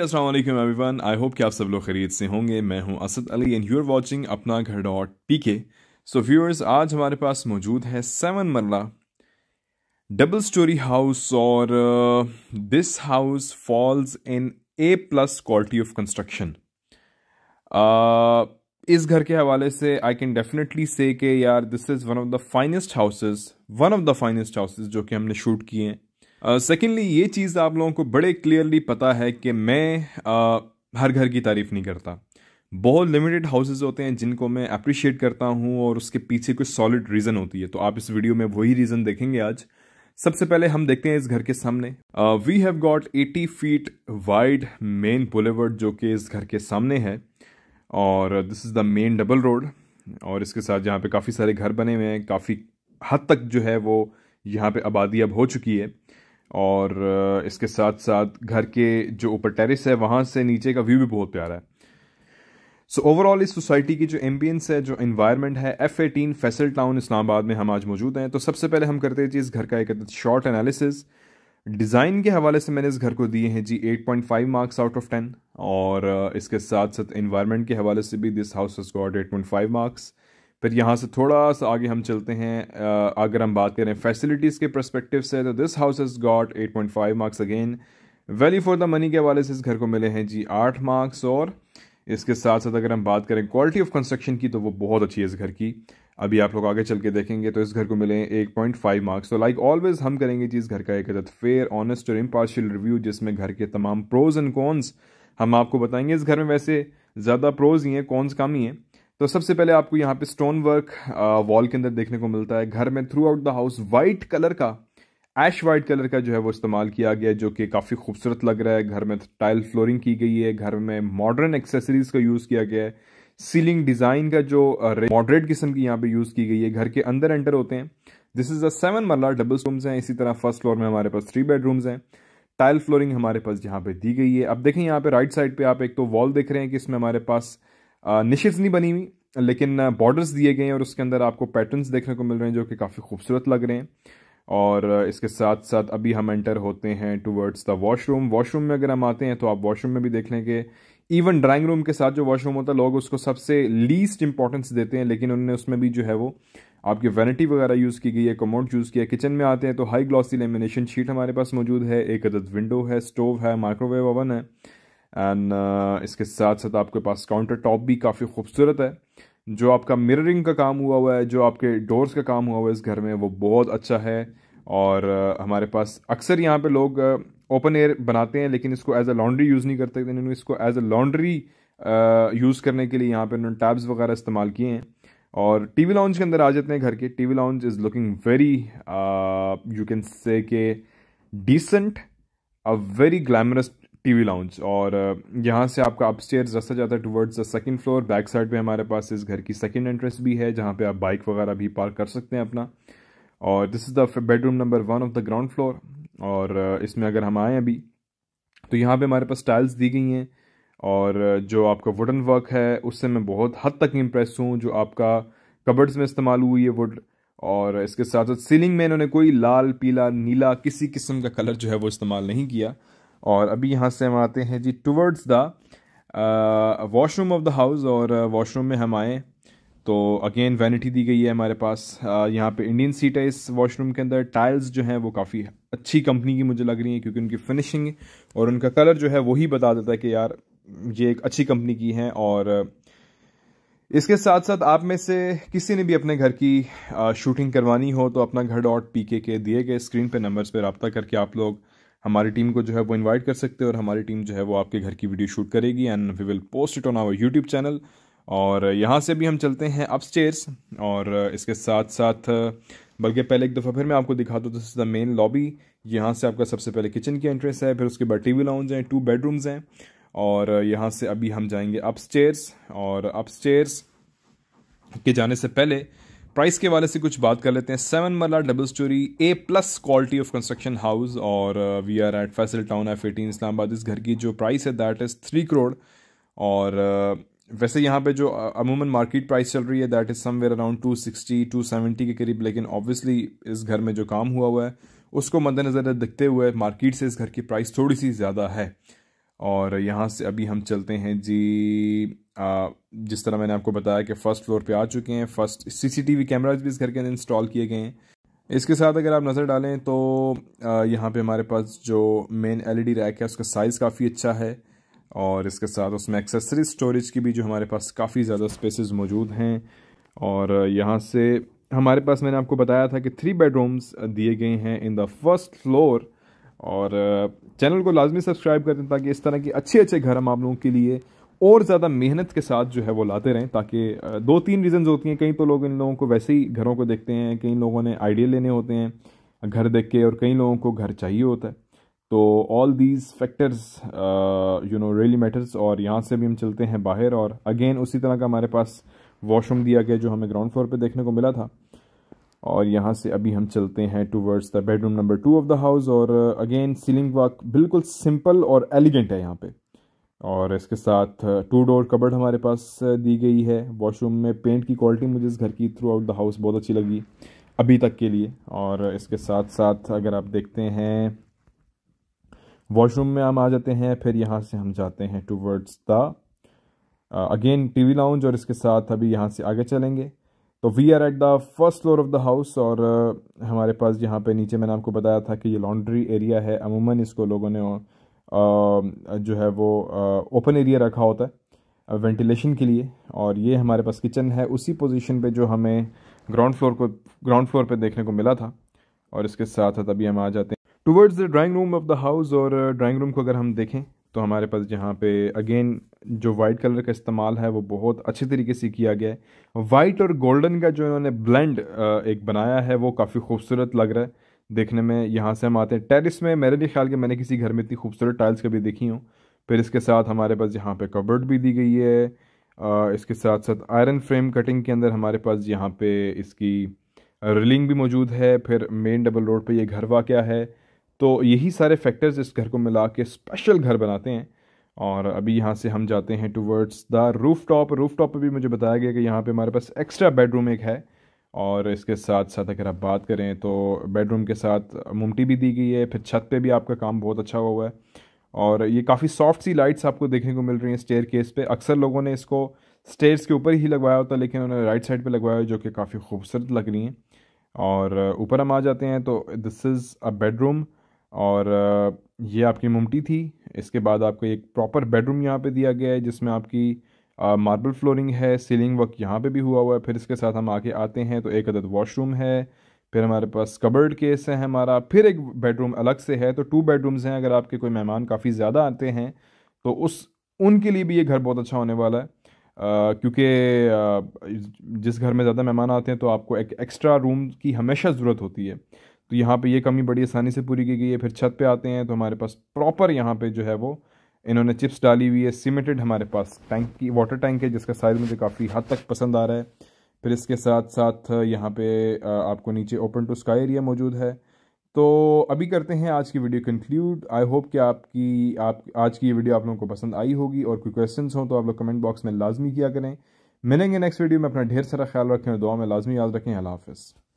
असलम अस्सलाम everyone I hope कि आप सब लोग खरीद से होंगे मैं हूं Asad Ali and you are watching Apna Ghar dot P के सो व्यूअर्स आज हमारे पास मौजूद है seven marla double story house और this house falls in A plus quality of construction इस घर के हवाले से आई कैन डेफिनेटली से यार this is one of the finest houses one of the finest houses जो कि हमने शूट किए हैं सेकेंडली uh, ये चीज़ आप लोगों को बड़े क्लियरली पता है कि मैं uh, हर घर की तारीफ़ नहीं करता बहुत लिमिटेड हाउसेज होते हैं जिनको मैं अप्रिशिएट करता हूँ और उसके पीछे कुछ सॉलिड रीज़न होती है तो आप इस वीडियो में वही रीज़न देखेंगे आज सबसे पहले हम देखते हैं इस घर के सामने we have got eighty feet wide main boulevard जो कि इस घर के सामने है और this is the main double road और इसके साथ यहाँ पे काफ़ी सारे घर बने हुए हैं काफ़ी हद तक जो है वो यहाँ पे आबादी अब हो चुकी है और इसके साथ साथ घर के जो ऊपर टेरिस है वहाँ से नीचे का व्यू भी बहुत प्यारा है सो so, ओवरऑल इस सोसाइटी की जो एम्बियंस है जो इन्वायरमेंट है F eighteen Faisal Town Islamabad में हम आज मौजूद हैं तो सबसे पहले हम करते हैं जी इस घर का एक शॉर्ट एनालिसिस डिज़ाइन के हवाले से मैंने इस घर को दिए हैं जी 8.5 मार्क्स आउट ऑफ 10 और इसके साथ साथ इन्वायरमेंट के हवाले से भी this house at got 8.5 marks फिर यहाँ से थोड़ा सा आगे हम चलते हैं अगर हम बात करें फैसिलिटीज़ के परस्पेक्टिव से तो this house is got 8.5 marks again value for the money के हवाले से इस घर को मिले हैं जी आठ मार्क्स और इसके साथ साथ अगर हम बात करें क्वालिटी ऑफ कंस्ट्रक्शन की तो वो बहुत अच्छी है इस घर की अभी आप लोग आगे चल के देखेंगे तो इस घर को मिले एक पॉइंट फाइव मार्क्स तो लाइक ऑलवेज हम करेंगे जी इस घर का एक अदत फेयर ऑनेस्ट और इम्पार्शियल रिव्यू जिसमें घर के तमाम प्रोज एंड कॉन्स हम आपको बताएंगे इस घर में वैसे ज़्यादा प्रोज ही हैं कॉन्स कम ही हैं तो सबसे पहले आपको यहाँ पे स्टोन वर्क वॉल के अंदर देखने को मिलता है घर में throughout the house white colour का एश वाइट कलर का जो है वो इस्तेमाल किया गया जो कि काफ़ी खूबसूरत लग रहा है घर में टाइल फ्लोरिंग की गई है घर में मॉडर्न एक्सेसरीज का यूज़ किया गया है सीलिंग डिज़ाइन का जो मॉडरेट uh, किस्म की यहाँ पे यूज़ की गई है घर के अंदर एंटर होते हैं this is a seven marla double rooms हैं इसी तरह फर्स्ट फ्लोर में हमारे पास थ्री बेडरूम्स हैं टाइल फ्लोरिंग हमारे पास यहाँ पे दी गई है अब देखें यहाँ पे राइट साइड पे आप एक तो वॉल देख रहे हैं कि इसमें हमारे पास निशेज uh, नहीं बनी हुई लेकिन बॉर्डर्स दिए गए हैं और उसके अंदर आपको पैटर्न्स देखने को मिल रहे हैं जो कि काफ़ी खूबसूरत लग रहे हैं और इसके साथ साथ अभी हम एंटर होते हैं टूवर्ड्स द वॉशरूम वॉशरूम में अगर हम आते हैं तो आप वॉशरूम में भी देख लेंगे इवन ड्राइंग रूम के साथ जो वॉशरूम होता है लोग उसको सबसे लीस्ट इंपॉर्टेंस देते हैं लेकिन उनने उसमें भी जो है वो आपकी वैनिटी वगैरह यूज़ की गई है कमोट यूज़ किया किचन में आते हैं तो हाई ग्लॉसी लेमिनेशन शीट हमारे पास मौजूद है एक अदद विंडो है स्टोव है माइक्रोवेव ओवन है एंड uh, इसके साथ साथ आपके पास काउंटर टॉप भी काफ़ी खूबसूरत है जो आपका मिररिंग का काम हुआ हुआ है जो आपके डोर्स का काम हुआ हुआ है इस घर में वो बहुत अच्छा है और uh, हमारे पास अक्सर यहाँ पे लोग ओपन uh, एयर बनाते हैं लेकिन इसको एज अ लॉन्ड्री यूज़ नहीं करते इन्होंने इसको एज अ लॉन्ड्री यूज़ करने के लिए यहाँ पर उन्होंने टैब्स वगैरह इस्तेमाल किए हैं और टीवी लाउंज के अंदर आ जाते हैं घर के TV lounge is looking very you can say के decent a very glamorous TV lounge और यहाँ से आपका अपस्टेयर रस्ता जाता है towards the second floor back side पे हमारे पास इस घर की सेकंड एंट्रेंस भी है जहाँ पे आप बाइक वगैरह भी पार्क कर सकते हैं अपना और this is the bedroom number one of the ground floor और इसमें अगर हम आएँ अभी तो यहाँ पे हमारे पास टाइल्स दी गई हैं और जो आपका वुडन वर्क है उससे मैं बहुत हद तक इम्प्रेस हूँ जो आपका कबर्ड्स में इस्तेमाल हुई है वुड और इसके साथ साथ सीलिंग में इन्होंने कोई लाल पीला नीला किसी किस्म का कलर जो है वो इस्तेमाल नहीं किया और अभी यहाँ से हम आते हैं जी towards the washroom of the house और वॉशरूम uh, में हम आए तो अगेन वैनिटी दी गई है हमारे पास uh, यहाँ पे इंडियन सीट है इस वॉशरूम के अंदर टाइल्स जो हैं वो काफ़ी अच्छी कंपनी की मुझे लग रही हैं क्योंकि उनकी फिनिशिंग और उनका कलर जो है वही बता देता है कि यार ये एक अच्छी कंपनी की हैं और uh, इसके साथ साथ आप में से किसी ने भी अपने घर की शूटिंग करवानी हो तो अपना घर डॉट पी के दिए गए स्क्रीन पर नंबर्स पर रबता करके आप लोग हमारी टीम को जो है वो इनवाइट कर सकते हैं और हमारी टीम जो है वो आपके घर की वीडियो शूट करेगी and we will post it on our YouTube channel और यहाँ से भी हम चलते हैं अपस्टेयर्स और इसके साथ साथ बल्कि पहले एक दफ़ा फिर मैं आपको दिखा दूँ this is the main lobby यहाँ से आपका सबसे पहले किचन की एंट्रेंस है फिर उसके बाद टी वी लाउंज हैं टू बेडरूम्स हैं और यहाँ से अभी हम जाएंगे अपस्टेयर्स और अपस्टेयर्स के जाने से पहले प्राइस के हवाले से कुछ बात कर लेते हैं seven marla double storey A plus quality of construction house और we are at Faisal Town F eighteen Islamabad इस घर की जो प्राइस है दैट इज़ थ्री करोड़ और uh, वैसे यहाँ पे जो uh, अमूमन मार्केट प्राइस चल रही है that is somewhere around two sixty to seventy के करीब लेकिन ऑब्वियसली इस घर में जो काम हुआ हुआ है उसको मद्देनज़र दिखते हुए मार्केट से इस घर की प्राइस थोड़ी सी ज़्यादा है और यहाँ से अभी हम चलते हैं जी आ, जिस तरह मैंने आपको बताया कि फ़र्स्ट फ्लोर पे आ चुके हैं फर्स्ट सीसीटीवी कैमराज भी इस घर के अंदर इंस्टॉल किए गए हैं इसके साथ अगर आप नज़र डालें तो यहाँ पे हमारे पास जो मेन एलईडी रैक है उसका साइज़ काफ़ी अच्छा है और इसके साथ उसमें एक्सेसरी स्टोरेज की भी जो हमारे पास काफ़ी ज़्यादा स्पेसिस मौजूद हैं और यहाँ से हमारे पास मैंने आपको बताया था कि थ्री बेडरूम्स दिए गए हैं इन द फर्स्ट फ्लोर और चैनल को लाजमी सब्सक्राइब कर दें ताकि इस तरह के अच्छे अच्छे घर हम आप लोगों के लिए और ज़्यादा मेहनत के साथ जो है वो लाते रहें ताकि दो तीन रीज़न होती हैं कई तो लोग इन लोगों को वैसे ही घरों को देखते हैं कई लोगों ने आइडिया लेने होते हैं घर देख के और कई लोगों को घर चाहिए होता है तो all these factors you know really matters और यहाँ से भी हम चलते हैं बाहर और अगेन उसी तरह का हमारे पास वॉशरूम दिया गया जो हमें ग्राउंड फ्लोर पर देखने को मिला था और यहाँ से अभी हम चलते हैं towards the bedroom number two of the house और अगेन सीलिंग वर्क बिल्कुल सिंपल और एलिगेंट है यहाँ पे और इसके साथ टू डोर कबर्ड हमारे पास uh, दी गई है वॉशरूम में पेंट की क्वालिटी मुझे इस घर की थ्रू आउट द हाउस बहुत अच्छी लगी अभी तक के लिए और इसके साथ साथ अगर आप देखते हैं वॉशरूम में हम आ जाते हैं फिर यहाँ से हम जाते हैं towards the again T lounge और इसके साथ अभी यहाँ से आगे चलेंगे तो we are at the first floor of the house और uh, हमारे पास यहाँ पे नीचे मैंने आपको बताया था कि ये लॉन्ड्री एरिया है अमूमन इसको लोगों ने uh, जो है वो ओपन uh, एरिया रखा होता है वेंटिलेशन के लिए और ये हमारे पास किचन है उसी पोजीशन पे जो हमें ग्राउंड फ्लोर को ग्राउंड फ्लोर पे देखने को मिला था और इसके साथ साथ अभी हम आ जाते हैं towards the drawing room of the house और ड्राइंग रूम को अगर हम देखें तो हमारे पास यहाँ पे अगेन जो वाइट कलर का इस्तेमाल है वो बहुत अच्छे तरीके से किया गया है वाइट और गोल्डन का जो इन्होंने ब्लेंड एक बनाया है वो काफ़ी खूबसूरत लग रहा है देखने में यहाँ से हम आते हैं टेरिस में मेरे लिए ख्याल कि मैंने किसी घर में इतनी खूबसूरत टाइल्स कभी देखी हूँ फिर इसके साथ हमारे पास यहाँ पर कबर्ड भी दी गई है इसके साथ साथ आयरन फ्रेम कटिंग के अंदर हमारे पास यहाँ पे इसकी रिलिंग भी मौजूद है फिर मेन डबल रोड पर यह घर वाक़ है तो यही सारे फैक्टर्स इस घर को मिला के स्पेशल घर बनाते हैं और अभी यहाँ से हम जाते हैं towards the roof top roof top पर भी मुझे बताया गया कि यहाँ पे हमारे पास एक्स्ट्रा बेडरूम एक है और इसके साथ साथ अगर आप बात करें तो बेडरूम के साथ मुमटी भी दी गई है फिर छत पे भी आपका काम बहुत अच्छा हुआ है और ये काफ़ी सॉफ्ट सी लाइट्स आपको देखने को मिल रही हैं स्टेयर केस पे अक्सर लोगों ने इसको स्टेयर्स के ऊपर ही लगवाया होता है लेकिन उन्होंने राइट साइड पे लगवाया जो कि काफ़ी खूबसूरत लग रही हैं और ऊपर हम आ जाते हैं तो दिस इज़ अ बेडरूम और ये आपकी मुमटी थी इसके बाद आपको एक प्रॉपर बेडरूम यहाँ पे दिया गया है जिसमें आपकी मार्बल फ्लोरिंग है सीलिंग वर्क यहाँ पे भी हुआ हुआ है फिर इसके साथ हम आगे आते हैं तो एक अदद वॉशरूम है फिर हमारे पास कबर्ड केस है हमारा फिर एक बेडरूम अलग से है तो टू बेडरूम्स हैं अगर आपके कोई मेहमान काफ़ी ज़्यादा आते हैं तो उस उनके लिए भी ये घर बहुत अच्छा होने वाला है क्योंकि जिस घर में ज़्यादा मेहमान आते हैं तो आपको एक एक्स्ट्रा रूम की हमेशा ज़रूरत होती है तो यहाँ पे ये कमी बड़ी आसानी से पूरी की गई है फिर छत पे आते हैं तो हमारे पास प्रॉपर यहाँ पे जो है वो इन्होंने चिप्स डाली हुई है सीमेंटेड हमारे पास टैंक की वाटर टैंक है जिसका साइज़ मुझे काफ़ी हद तक पसंद आ रहा है फिर इसके साथ साथ यहाँ पे आपको नीचे ओपन टू स्काई एरिया मौजूद है तो अभी करते हैं आज की वीडियो कंक्लूड आई होप कि आपकी आप आज की ये वीडियो आप लोगों को पसंद आई होगी और कोई क्वेश्चन हो तो आप लोग कमेंट बॉक्स में लाजमी किया करें मिलेंगे नेक्स्ट वीडियो में अपना ढेर सारा ख्याल रखें और दुआ में लाजमी याद रखें अला हाफ़